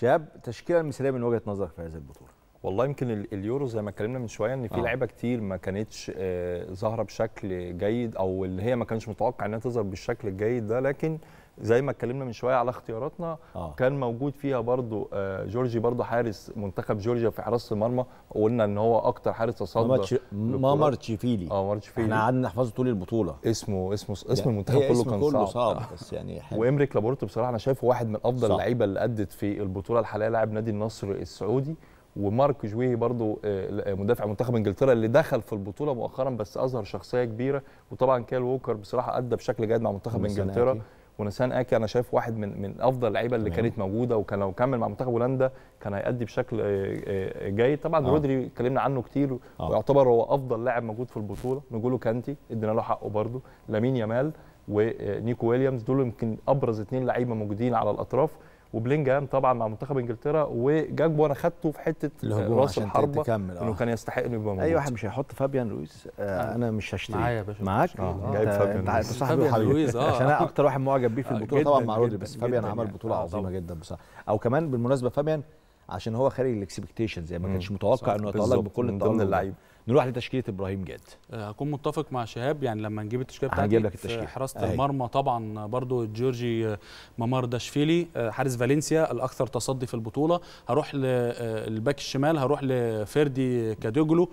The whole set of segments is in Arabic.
شاب تشكيله مثاليه من وجهه نظرك في هذه البطوله والله يمكن اليورو زي ما اتكلمنا من شويه ان في آه. لعيبه كتير ما كانتش آه، ظاهره بشكل جيد او اللي هي ما كانش متوقع انها تظهر بالشكل الجيد ده لكن زي ما اتكلمنا من شويه على اختياراتنا آه. كان موجود فيها برضو آه جورجي برضو حارس منتخب جورجيا في حراسه المرمى وقلنا ان هو اكتر حارس تصدى ما فيلي اه فيلي احنا قعدنا نحفظه طول البطوله اسمه اسمه يعني اسم يعني المنتخب كله اسم كان كله صعب, صعب بس يعني حلو. وامريك لابورتو بصراحه انا شايفه واحد من افضل اللعيبه اللي ادت في البطوله الحاليه لاعب نادي النصر السعودي ومارك جوي برضو آه، آه، مدافع منتخب انجلترا اللي دخل في البطوله مؤخرا بس اظهر شخصيه كبيره وطبعا كيل ووكر بصراحه ادى بشكل جيد مع منتخب انجلترا ونسان اكي انا شايف واحد من من افضل اللعيبه اللي مم. أيوه. كانت موجوده وكان لو كمل مع منتخب هولندا كان هيأدي بشكل آه، جيد طبعا آه. رودري اتكلمنا عنه كتير آه. ويعتبر هو افضل لاعب موجود في البطوله نجولو كانتي ادينا له حقه برضو لامين يامال ونيكو ويليامز دول يمكن ابرز اثنين لعيبه موجودين على الاطراف وبلينجهام طبعا مع منتخب انجلترا وجاكبو انا خدته في حته الهجوم راس الحربه تكمل انه آه. كان يستحق انه يبقى موجود اي واحد مش هيحط فابيان لويس آه، آه. انا مش هشتري معايا يا باشا معاك جايب فابيان انت صاحبي لويس اه عشان انا اكتر واحد معجب بيه في البطوله طبعا مع رودري بس فابيان عمل يعني. بطوله عظيمه جدا بصراحه او كمان بالمناسبه فابيان عشان هو خارج الاكسبكتيشنز يعني ما كانش متوقع انه يتالق بكل التالق ضمن اللعيبه نروح لتشكيله ابراهيم جاد آه، هكون متفق مع شهاب يعني لما نجيب التشكيله بتاعتك هنجيب لك التشكيله حراسه أيوة. المرمى طبعا برضو جورجي آه، ممار داشفيلي آه، حارس فالنسيا الاكثر تصدي في البطوله هروح للباك الشمال هروح لفيردي كادوجلو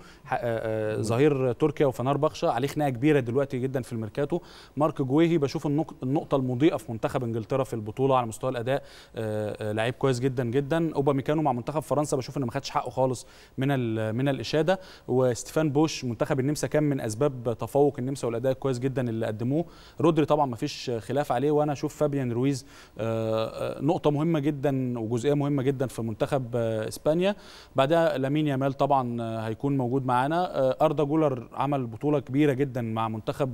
ظهير تركيا وفنار بخشة عليه خناقه كبيره دلوقتي جدا في الميركاتو مارك جويهي بشوف النقطه المضيئه في منتخب انجلترا في البطوله على مستوى الاداء لعيب كويس جدا جدا اوباميكانو مع منتخب فرنسا بشوف انه ما خدش حقه خالص من من الاشاده و ستيفان بوش منتخب النمسا كان من اسباب تفوق النمسا والاداء الكويس جدا اللي قدموه رودري طبعا ما فيش خلاف عليه وانا اشوف فابيان رويز آه، آه، نقطه مهمه جدا وجزئيه مهمه جدا في منتخب آه، اسبانيا بعدها لامين يامال طبعا هيكون موجود معانا اردا جولر عمل بطوله كبيره جدا مع منتخب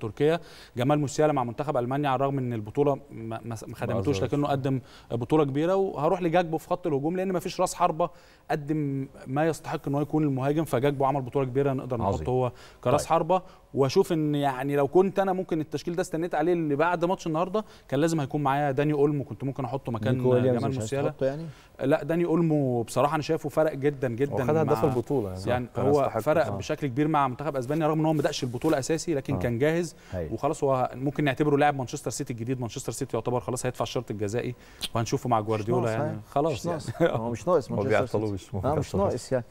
تركيا جمال موسيالا مع منتخب المانيا على الرغم ان البطوله ما خدمتوش لكنه قدم بطوله كبيره وهروح لجاكبو في خط الهجوم لان ما فيش راس حربه قدم ما يستحق ان هو يكون المهاجم فجاكبو عمل بطوله كبيره نقدر نحطه هو كراس طيب. حربه واشوف ان يعني لو كنت انا ممكن التشكيل ده استنيت عليه اللي بعد ماتش النهارده كان لازم هيكون معايا داني اولمو كنت ممكن احطه مكان جمال موسيالا يعني؟ لا داني اولمو بصراحه انا شايفه فرق جدا جدا هو هداف البطوله يعني, يعني هو فرق آه. بشكل كبير مع منتخب اسبانيا رغم ان هو ما بداش البطوله اساسي لكن آه. كان جاهز هي. وخلاص هو ممكن نعتبره لاعب مانشستر سيتي الجديد مانشستر سيتي يعتبر خلاص هيدفع الشرط الجزائي وهنشوفه مع جوارديولا يعني آه. خلاص يعني. هو مش ناقص مانشستر سيتي آه، مش ناقص يعني